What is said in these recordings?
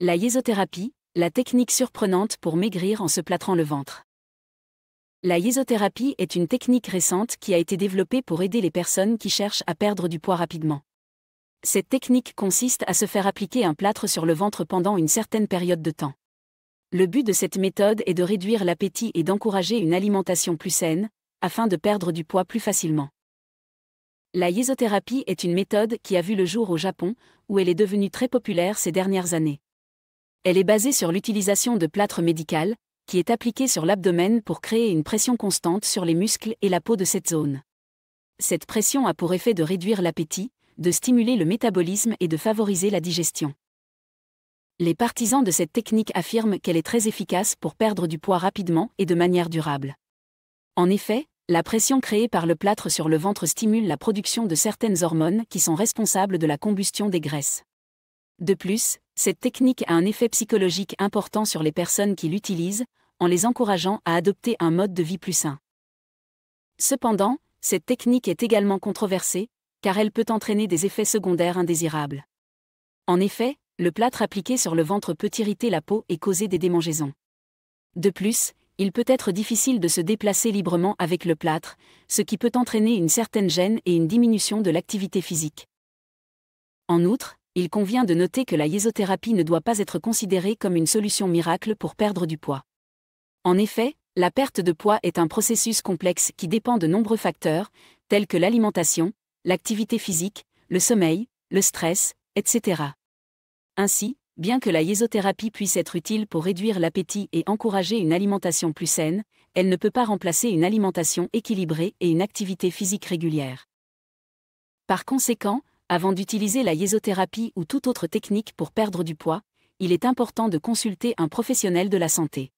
La yésothérapie, la technique surprenante pour maigrir en se plâtrant le ventre. La yésothérapie est une technique récente qui a été développée pour aider les personnes qui cherchent à perdre du poids rapidement. Cette technique consiste à se faire appliquer un plâtre sur le ventre pendant une certaine période de temps. Le but de cette méthode est de réduire l'appétit et d'encourager une alimentation plus saine, afin de perdre du poids plus facilement. La yésothérapie est une méthode qui a vu le jour au Japon, où elle est devenue très populaire ces dernières années. Elle est basée sur l'utilisation de plâtre médical, qui est appliqué sur l'abdomen pour créer une pression constante sur les muscles et la peau de cette zone. Cette pression a pour effet de réduire l'appétit, de stimuler le métabolisme et de favoriser la digestion. Les partisans de cette technique affirment qu'elle est très efficace pour perdre du poids rapidement et de manière durable. En effet, la pression créée par le plâtre sur le ventre stimule la production de certaines hormones qui sont responsables de la combustion des graisses. De plus, cette technique a un effet psychologique important sur les personnes qui l'utilisent, en les encourageant à adopter un mode de vie plus sain. Cependant, cette technique est également controversée, car elle peut entraîner des effets secondaires indésirables. En effet, le plâtre appliqué sur le ventre peut irriter la peau et causer des démangeaisons. De plus, il peut être difficile de se déplacer librement avec le plâtre, ce qui peut entraîner une certaine gêne et une diminution de l'activité physique. En outre, il convient de noter que la iésothérapie ne doit pas être considérée comme une solution miracle pour perdre du poids. En effet, la perte de poids est un processus complexe qui dépend de nombreux facteurs, tels que l'alimentation, l'activité physique, le sommeil, le stress, etc. Ainsi, bien que la yésothérapie puisse être utile pour réduire l'appétit et encourager une alimentation plus saine, elle ne peut pas remplacer une alimentation équilibrée et une activité physique régulière. Par conséquent, avant d'utiliser la yésothérapie ou toute autre technique pour perdre du poids, il est important de consulter un professionnel de la santé.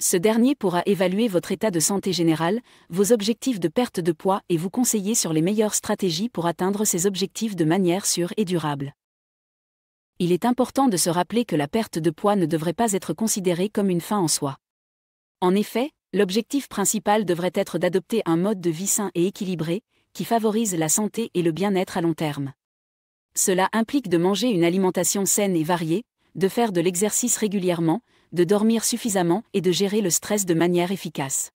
Ce dernier pourra évaluer votre état de santé général, vos objectifs de perte de poids et vous conseiller sur les meilleures stratégies pour atteindre ces objectifs de manière sûre et durable. Il est important de se rappeler que la perte de poids ne devrait pas être considérée comme une fin en soi. En effet, l'objectif principal devrait être d'adopter un mode de vie sain et équilibré, qui favorise la santé et le bien-être à long terme. Cela implique de manger une alimentation saine et variée, de faire de l'exercice régulièrement, de dormir suffisamment et de gérer le stress de manière efficace.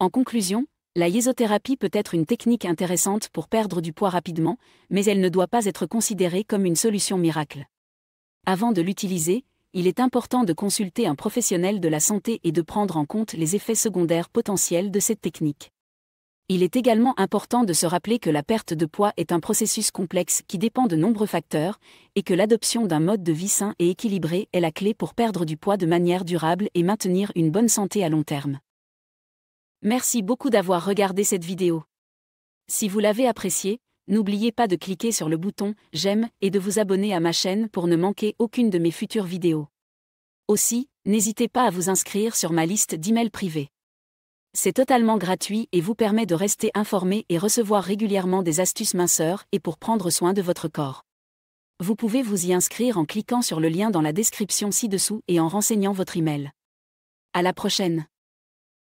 En conclusion, la yésothérapie peut être une technique intéressante pour perdre du poids rapidement, mais elle ne doit pas être considérée comme une solution miracle. Avant de l'utiliser, il est important de consulter un professionnel de la santé et de prendre en compte les effets secondaires potentiels de cette technique. Il est également important de se rappeler que la perte de poids est un processus complexe qui dépend de nombreux facteurs, et que l'adoption d'un mode de vie sain et équilibré est la clé pour perdre du poids de manière durable et maintenir une bonne santé à long terme. Merci beaucoup d'avoir regardé cette vidéo. Si vous l'avez appréciée, n'oubliez pas de cliquer sur le bouton J'aime et de vous abonner à ma chaîne pour ne manquer aucune de mes futures vidéos. Aussi, n'hésitez pas à vous inscrire sur ma liste d'emails privés. C'est totalement gratuit et vous permet de rester informé et recevoir régulièrement des astuces minceurs et pour prendre soin de votre corps. Vous pouvez vous y inscrire en cliquant sur le lien dans la description ci-dessous et en renseignant votre email. À la prochaine!